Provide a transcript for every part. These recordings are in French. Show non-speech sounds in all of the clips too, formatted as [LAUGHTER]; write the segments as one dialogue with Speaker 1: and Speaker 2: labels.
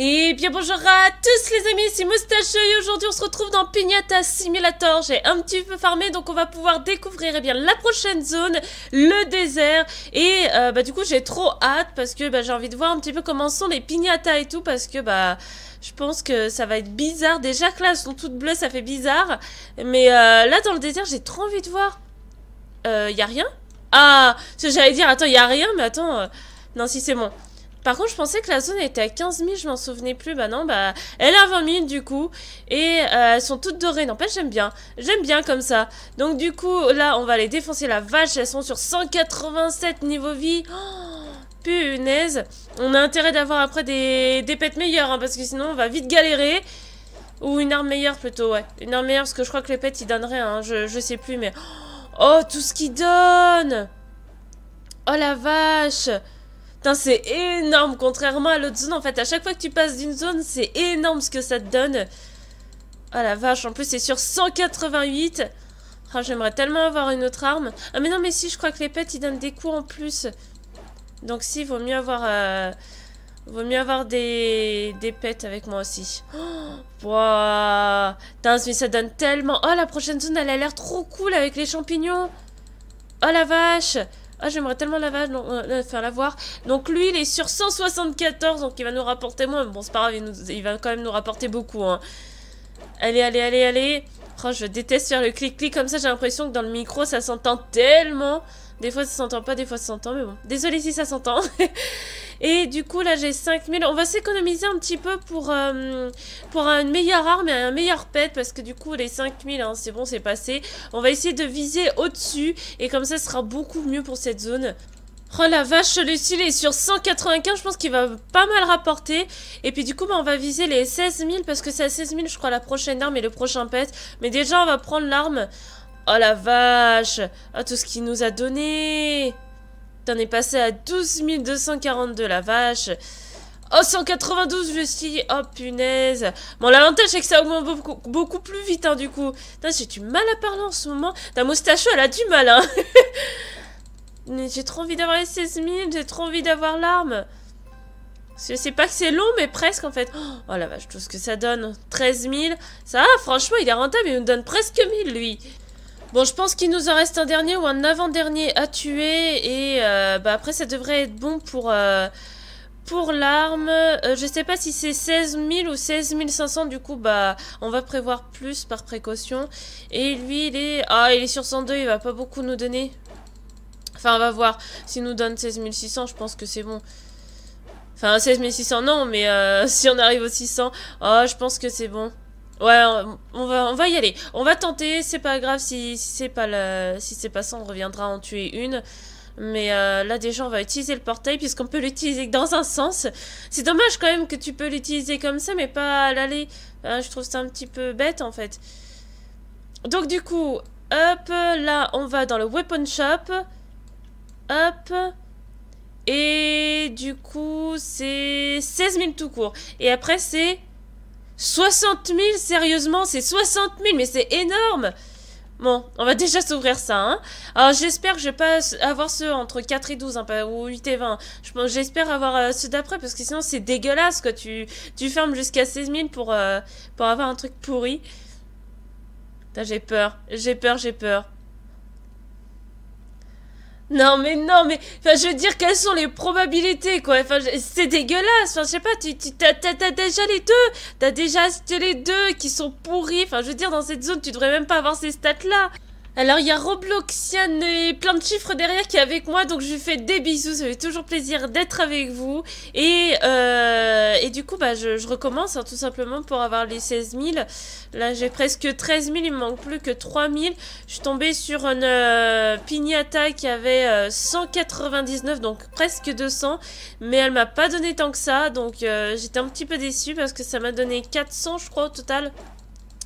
Speaker 1: Et eh bien bonjour à tous les amis, c'est Moustache et aujourd'hui on se retrouve dans Pignata Simulator. J'ai un petit peu farmé donc on va pouvoir découvrir eh bien, la prochaine zone, le désert. Et euh, bah, du coup j'ai trop hâte parce que bah, j'ai envie de voir un petit peu comment sont les pignatas et tout parce que bah... Je pense que ça va être bizarre. Déjà que là, elles sont toutes bleues, ça fait bizarre. Mais euh, là, dans le désert, j'ai trop envie de voir. Euh, y a rien Ah, j'allais dire, attends, y a rien, mais attends. Euh, non, si, c'est bon. Par contre, je pensais que la zone était à 15 000, je m'en souvenais plus. Bah non, bah elle est à 20 000 du coup. Et euh, elles sont toutes dorées. N'empêche, j'aime bien. J'aime bien comme ça. Donc du coup, là, on va les défoncer la vache. Elles sont sur 187 niveau vie. Oh aise On a intérêt d'avoir après des, des pets meilleurs, hein, parce que sinon on va vite galérer. Ou une arme meilleure plutôt, ouais. Une arme meilleure, parce que je crois que les pets ils donneraient hein. je, sais plus, mais... Oh, tout ce qu'ils donnent Oh la vache c'est énorme, contrairement à l'autre zone, en fait. À chaque fois que tu passes d'une zone, c'est énorme ce que ça te donne. Oh la vache, en plus c'est sur 188 ah, J'aimerais tellement avoir une autre arme. Ah mais non, mais si, je crois que les pets, ils donnent des coups en plus. Donc si, vaut mieux avoir... Euh, vaut mieux avoir des, pets avec moi aussi. Oh, wow. mais ça donne tellement... Oh, la prochaine zone, elle a l'air trop cool avec les champignons. Oh, la vache Oh, j'aimerais tellement la vache, euh, faire la voir. Donc lui, il est sur 174, donc il va nous rapporter moins. Bon, c'est pas grave, il, nous, il, va quand même nous rapporter beaucoup. Hein. Allez, allez, allez, allez. Oh, je déteste faire le clic-clic comme ça. J'ai l'impression que dans le micro, ça s'entend tellement. Des fois, ça s'entend pas, des fois, ça s'entend, mais bon. Désolée si ça s'entend. [LAUGHS] et du coup, là, j'ai 5000. On va s'économiser un petit peu pour, euh, pour une meilleure arme et un meilleur pet, parce que du coup, les 5000, hein, c'est bon, c'est passé. On va essayer de viser au-dessus, et comme ça, ce sera beaucoup mieux pour cette zone. Oh la vache, celui-ci il est sur 195, je pense qu'il va pas mal rapporter. Et puis du coup, bah, on va viser les 16 000 parce que c'est à 16 000 je crois la prochaine arme et le prochain pet. Mais déjà on va prendre l'arme. Oh la vache Oh tout ce qu'il nous a donné T'en es passé à 12 242 la vache Oh 192 je suis Oh punaise Bon l'avantage c'est que ça augmente beaucoup, beaucoup plus vite hein, du coup. j'ai du mal à parler en ce moment. Ta moustache elle a du mal hein [LAUGHS] J'ai trop envie d'avoir les 16 000, j'ai trop envie d'avoir l'arme. C'est c'est pas que c'est long, mais presque en fait. Oh la vache, tout ce que ça donne. 13 000. Ça, franchement, il est rentable, il nous donne presque 1000 lui. Bon, je pense qu'il nous en reste un dernier ou un avant-dernier à tuer. Et euh, bah, après, ça devrait être bon pour, euh, pour l'arme. Euh, je sais pas si c'est 16 000 ou 16 500. Du coup, bah, on va prévoir plus par précaution. Et lui, il est... Ah, il est sur 102, il va pas beaucoup nous donner. Enfin, on va voir. S'il nous donne 16600, je pense que c'est bon. Enfin, 16600, non, mais euh, [LAUGHS] si on arrive aux 600, oh, je pense que c'est bon. Ouais, on va, on va y aller. On va tenter, c'est pas grave si, c'est pas la, si c'est pas ça, on reviendra en tuer une. Mais euh, là déjà on va utiliser le portail puisqu'on peut l'utiliser dans un sens. C'est dommage quand même que tu peux l'utiliser comme ça mais pas à l'aller. Euh, je trouve ça un petit peu bête en fait. Donc du coup, hop, là on va dans le weapon shop. Hop. Et du coup, c'est 16 000 tout court. Et après, c'est 60 000, sérieusement, c'est 60 000, mais c'est énorme Bon, on va déjà s'ouvrir ça, hein. Alors, j'espère que je vais pas avoir ceux entre 4 et 12, hein, ou 8 et 20. J'espère avoir euh, ceux d'après, parce que sinon, c'est dégueulasse, quoi. Tu, tu fermes jusqu'à 16 000 pour, euh, pour avoir un truc pourri. J'ai peur, j'ai peur, j'ai peur. Non mais non mais enfin je veux dire quelles sont les probabilités quoi enfin c'est dégueulasse enfin je sais pas tu t'as déjà les deux t'as déjà les deux qui sont pourris enfin je veux dire dans cette zone tu devrais même pas avoir ces stats là alors il y a Robloxian et plein de chiffres derrière qui est avec moi donc je lui fais des bisous ça fait toujours plaisir d'être avec vous et euh, et du coup, bah, je, recommence hein, tout simplement pour avoir les 16 000. Là, j'ai presque 13 000, il me manque plus que 3 000. Je suis tombée sur une euh, qui avait 199, euh, donc presque 200. Mais elle m'a pas donné tant que ça, donc euh, j'étais un petit peu déçue parce que ça m'a donné 400, je crois, au total.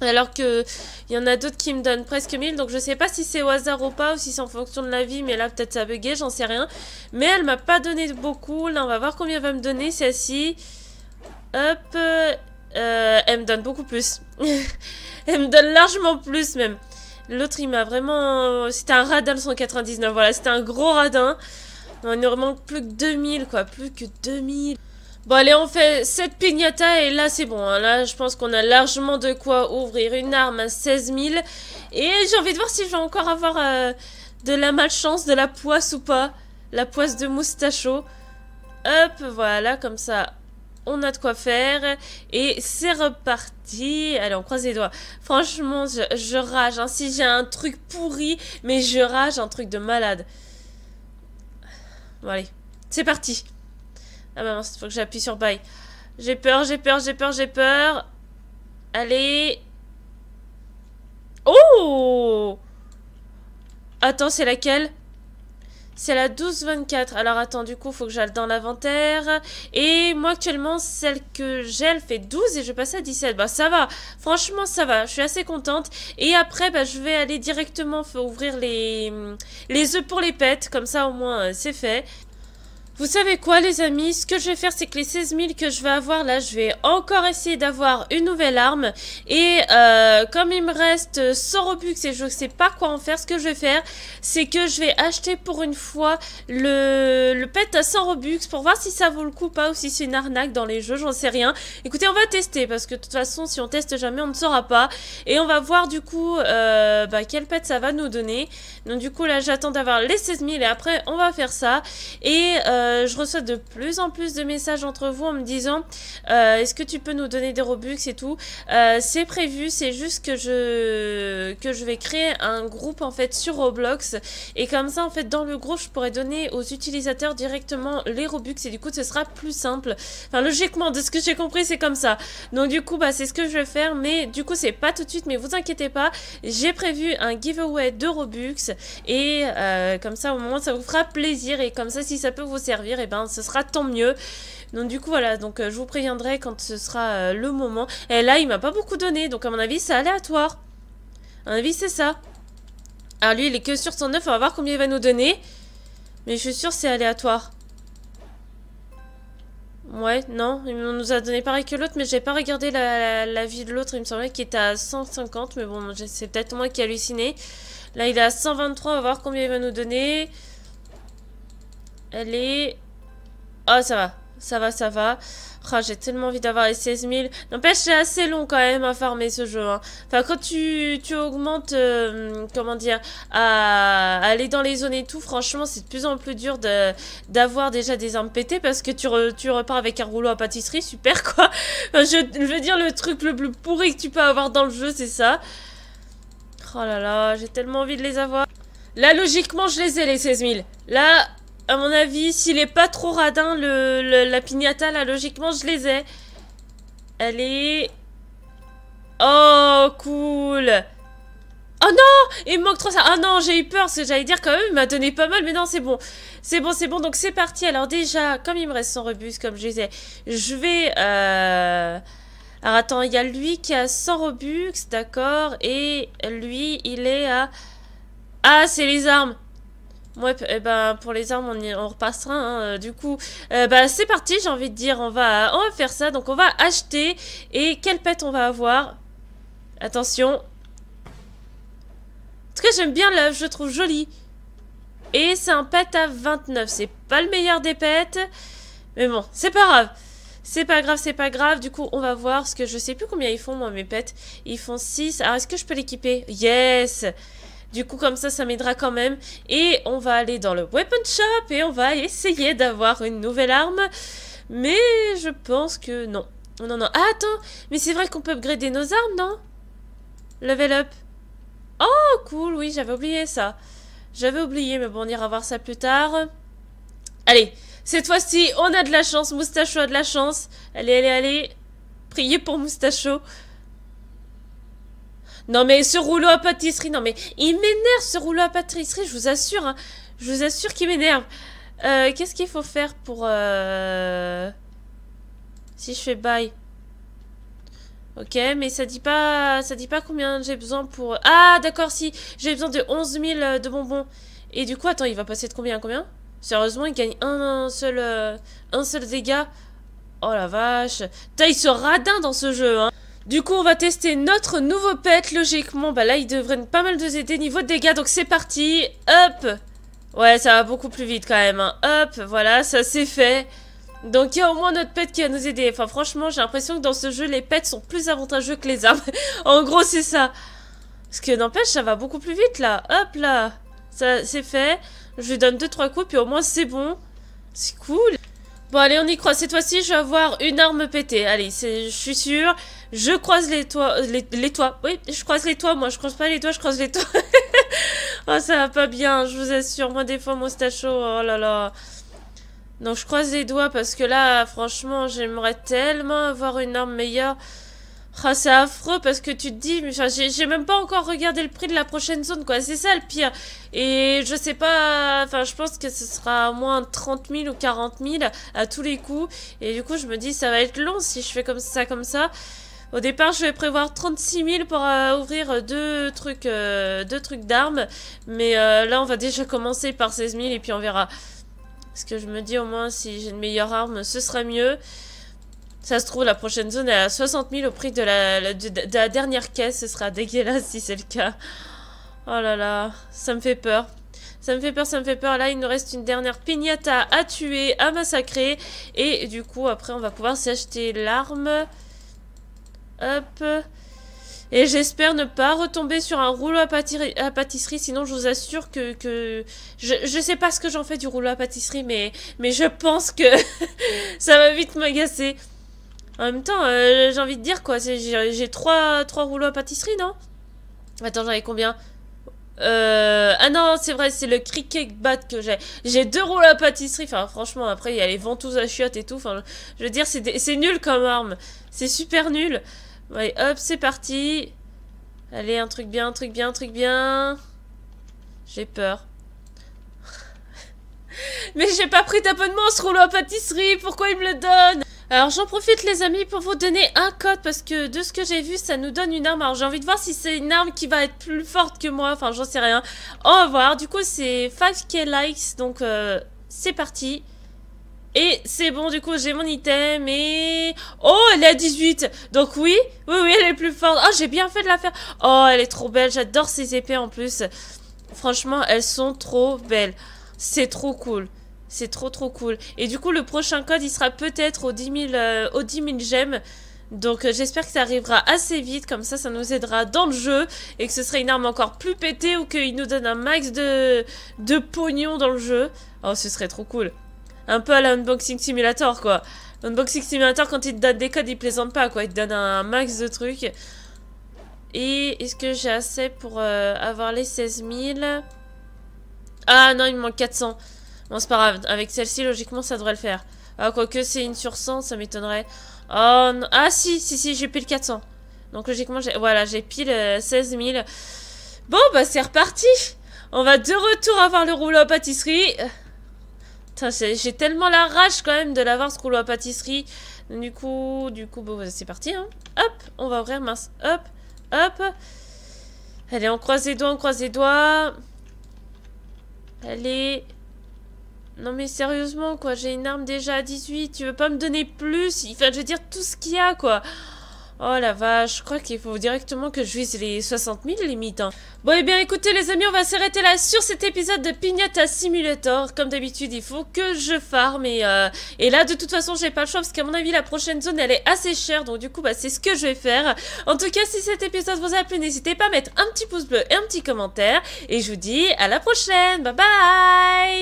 Speaker 1: Alors que il y en a d'autres qui me donnent presque 1000, donc je sais pas si c'est au hasard ou pas, ou si c'est en fonction de la vie, mais là peut-être ça a bugué, j'en sais rien. Mais elle m'a pas donné beaucoup, là on va voir combien elle va me donner celle-ci. Hop. Euh, elle me donne beaucoup plus. [LAUGHS] elle me donne largement plus même. L'autre, il m'a vraiment... C'était un radin le 199, voilà. C'était un gros radin. il nous manque plus que 2000, quoi. Plus que 2000. Bon, allez, on fait 7 pignata et là, c'est bon. Hein. Là, je pense qu'on a largement de quoi ouvrir une arme à 16 000. Et j'ai envie de voir si je vais encore avoir euh, de la malchance, de la poisse ou pas. La poisse de moustacho. Hop, voilà, comme ça, on a de quoi faire et c'est reparti. Allez, on croise les doigts. Franchement, je, rage. Hein. Si j'ai un truc pourri, mais je rage, un truc de malade. Bon, allez, c'est parti. Ah, bah, maman, il faut que j'appuie sur bail. J'ai peur, j'ai peur, j'ai peur, j'ai peur. Allez. Oh Attends, c'est laquelle c'est la 12-24. Alors attends, du coup, faut que j'aille dans l'inventaire. Et moi, actuellement, celle que j'ai, elle fait 12 et je passe à 17. Bah, ça va. Franchement, ça va. Je suis assez contente. Et après, bah, je vais aller directement ouvrir les, les œufs pour les pets. Comme ça, au moins, euh, c'est fait. Vous savez quoi les amis, ce que je vais faire c'est que les 16 000 que je vais avoir là, je vais encore essayer d'avoir une nouvelle arme et euh, comme il me reste 100 euh, Robux et je ne sais pas quoi en faire, ce que je vais faire c'est que je vais acheter pour une fois le, le pet à 100 Robux pour voir si ça vaut le coup ou pas ou si c'est une arnaque dans les jeux, j'en sais rien. Écoutez on va tester parce que de toute façon si on teste jamais on ne saura pas et on va voir du coup euh, bah, quel pet ça va nous donner. Donc du coup là j'attends d'avoir les 16 000 et après on va faire ça et... Euh, euh, je reçois de plus en plus de messages entre vous en me disant euh, est-ce que tu peux nous donner des Robux et tout. Euh, c'est prévu, c'est juste que je que je vais créer un groupe en fait sur Roblox et comme ça en fait dans le groupe je pourrais donner aux utilisateurs directement les Robux et du coup ce sera plus simple. Enfin logiquement de ce que j'ai compris c'est comme ça. Donc du coup bah c'est ce que je vais faire mais du coup c'est pas tout de suite mais vous inquiétez pas, j'ai prévu un giveaway de Robux et comme ça au moment ça vous fera plaisir et comme ça si ça peut vous servir et eh ben ce sera tant mieux. Donc du coup voilà, donc euh, je vous préviendrai quand ce sera euh, le moment. Et là, il m'a pas beaucoup donné, donc à mon avis, c'est aléatoire. À mon avis, c'est ça. Alors lui, il est que sur 109, on va voir combien il va nous donner. Mais je suis sûr c'est aléatoire. Ouais, non, il nous a donné pareil que l'autre, mais j'ai pas regardé la, vie de l'autre, il me semblait qu'il était à 150, mais bon, c'est peut-être moi qui ai halluciné. Là, il est à 123, on va voir combien il va nous donner. Elle est... Oh, ça va. Ça va, ça va. Oh, j'ai tellement envie d'avoir les 16 000. N'empêche, c'est assez long quand même à farmer ce jeu. Hein. Enfin, quand tu, tu augmentes, euh, comment dire, à, aller dans les zones et tout, franchement, c'est de plus en plus dur d'avoir déjà des armes pétées parce que tu, tu repars avec un rouleau à pâtisserie, super quoi. je, je, veux dire, le truc le plus pourri que tu peux avoir dans le jeu, c'est ça. Oh là là, j'ai tellement envie de les avoir. Là, logiquement, je les ai, les 16 000. Là, à mon avis, s'il est pas trop radin, le, la pignata, là, logiquement, je les ai. Allez. Oh, cool. Oh non Il me manque trop ça. Ah oh non, j'ai eu peur, parce que j'allais dire quand même, il m'a donné pas mal, mais non, c'est bon. C'est bon, c'est bon, donc c'est parti. Alors déjà, comme il me reste 100 rebus, comme je disais, je vais... Euh, alors attends, il y a lui qui a 100 rebux, d'accord, et lui, il est à... Ah, c'est les armes Ouais, eh ben pour les armes, on, y, repassera. Hein. Euh, du coup, euh, bah, c'est parti, j'ai envie de dire. On va, faire ça. Donc, on va acheter. Et quelle pète on va avoir Attention. En tout cas, j'aime bien l'œuf. Je trouve joli. Et c'est un pet à 29. C'est pas le meilleur des pets. Mais bon, c'est pas grave. C'est pas grave, c'est pas grave. Du coup, on va voir ce que je sais plus combien ils font, moi, mes pets. Ils font 6. Alors, est-ce que je peux l'équiper Yes du coup, comme ça, ça m'aidera quand même. Et on va aller dans le weapon shop et on va essayer d'avoir une nouvelle arme. Mais je pense que non. Non, non. Ah, attends, mais c'est vrai qu'on peut upgrader nos armes, non Level up. Oh, cool, oui, j'avais oublié ça. J'avais oublié, mais bon, on ira voir ça plus tard. Allez, cette fois-ci, on a de la chance. Moustacho a de la chance. Allez, allez, allez. Priez pour Moustacho. Non mais ce rouleau à pâtisserie, non mais il m'énerve ce rouleau à pâtisserie, je vous assure. Hein. Je vous assure qu'il m'énerve. Euh, qu'est-ce qu'il faut faire pour... Euh, si je fais bye. Ok, mais ça dit pas, ça dit pas combien j'ai besoin pour... Ah d'accord, si, j'ai besoin de 11 000 euh, de bonbons. Et du coup, attends, il va passer de combien combien Sérieusement, il gagne un, seul, un seul dégât. Oh la vache. taille il se radin dans ce jeu, hein. Du coup, on va tester notre nouveau pet. Logiquement, bah là, il devrait pas mal nous aider niveau de dégâts. Donc, c'est parti. Hop Ouais, ça va beaucoup plus vite quand même. Hein. Hop, voilà, ça c'est fait. Donc, il y a au moins notre pet qui va nous aider. Enfin, franchement, j'ai l'impression que dans ce jeu, les pets sont plus avantageux que les armes. [LAUGHS] en gros, c'est ça. Ce que n'empêche, ça va beaucoup plus vite, là. Hop, là. Ça, c'est fait. Je lui donne 2-3 coups, puis au moins, c'est bon. C'est cool. Bon, allez, on y croise. Cette fois-ci, je vais avoir une arme pétée. Allez, je suis sûre. Je croise les toits. Euh, les, toits. Oui, je croise les toits, moi. Je croise pas les toits, je croise les toits. [LAUGHS] oh, ça va pas bien, je vous assure. Moi, des fois, mon stacho, oh là là. Donc, je croise les doigts parce que là, franchement, j'aimerais tellement avoir une arme meilleure. Ah, c'est affreux parce que tu te dis, enfin, j'ai même pas encore regardé le prix de la prochaine zone, quoi. C'est ça le pire. Et je sais pas, enfin, je pense que ce sera au moins 30 000 ou 40 000 à tous les coups. Et du coup, je me dis, ça va être long si je fais comme ça, comme ça. Au départ, je vais prévoir 36 000 pour euh, ouvrir deux trucs euh, deux trucs d'armes. Mais euh, là, on va déjà commencer par 16 000 et puis on verra. Parce que je me dis, au moins, si j'ai une meilleure arme, ce sera mieux. Ça se trouve, la prochaine zone est à 60 000 au prix de la, la dernière caisse. Ce sera dégueulasse si c'est le cas. Oh là là, ça me fait peur. Ça me fait peur, ça me fait peur. Là, il nous reste une dernière pignata à tuer, à massacrer. Et du coup, après, on va pouvoir s'acheter l'arme. Hop. Et j'espère ne pas retomber sur un rouleau à, pâtisserie, sinon je vous assure que... je, je sais pas ce que j'en fais du rouleau à pâtisserie, mais, mais je pense que [LAUGHS] ça va vite m'agacer. En même temps, euh, j'ai envie de dire quoi. J'ai trois, trois rouleaux à pâtisserie, non Attends, j'en ai combien euh, ah non, c'est vrai, c'est le cricket bat que j'ai. J'ai deux rouleaux à pâtisserie. Enfin, franchement, après, il y a les ventouses à chiottes et tout. Enfin, je veux dire, c'est nul comme arme. C'est super nul. Ouais, hop, c'est parti. Allez, un truc bien, un truc bien, un truc bien. J'ai peur. [LAUGHS] Mais j'ai pas pris d'abonnement ce rouleau à pâtisserie. Pourquoi il me le donne alors j'en profite les amis pour vous donner un code parce que de ce que j'ai vu ça nous donne une arme. Alors j'ai envie de voir si c'est une arme qui va être plus forte que moi, enfin j'en sais rien. On va voir, du coup c'est 5k likes donc euh, c'est parti. Et c'est bon, du coup, j'ai mon item et... Oh, elle est à 18 Donc oui, oui, oui, elle est plus forte. Oh, j'ai bien fait de la faire. Oh, elle est trop belle. J'adore ses épées en plus. Franchement, elles sont trop belles. C'est trop cool. C'est trop trop cool. Et du coup, le prochain code, il sera peut-être aux 10 000, euh, gemmes. Donc euh, j'espère que ça arrivera assez vite, comme ça ça nous aidera dans le jeu et que ce serait une arme encore plus pétée ou qu'il nous donne un max de, de pognon dans le jeu. Oh ce serait trop cool. Un peu à l'unboxing simulator quoi. L'unboxing simulator quand il te donne des codes il plaisante pas quoi, il te donne un max de trucs. Et est-ce que j'ai assez pour euh, avoir les 16 000 Ah non il me manque 400. On c'est pas grave. Avec celle-ci, logiquement, ça devrait le faire. Ah, quoique, c'est une sur 100, ça m'étonnerait. Oh, ah si, si, si, j'ai pile 400. Donc, logiquement, voilà, j'ai pile 16 euh, 000. Bon, bah, c'est reparti On va de retour avoir le rouleau à pâtisserie. j'ai tellement la rage, quand même, de l'avoir, ce rouleau à pâtisserie. Du coup, du coup, bon, bah, c'est parti, hein. Hop, on va ouvrir, mince. Hop, hop. Allez, on croise les doigts, on croise les doigts. Allez. Non mais sérieusement quoi, j'ai une arme déjà à 18, tu veux pas me donner plus Enfin je veux dire tout ce qu'il y a quoi Oh la vache, je crois qu'il faut directement que je vise les 60 000 limites, Bon et eh bien écoutez les amis, on va s'arrêter là sur cet épisode de Pignata Simulator. Comme d'habitude, il faut que je farme euh, et, là de toute façon j'ai pas le choix parce qu'à mon avis la prochaine zone elle est assez chère donc du coup bah, c'est ce que je vais faire. En tout cas si cet épisode vous a plu n'hésitez pas à mettre un petit pouce bleu et un petit commentaire et je vous dis à la prochaine, bye bye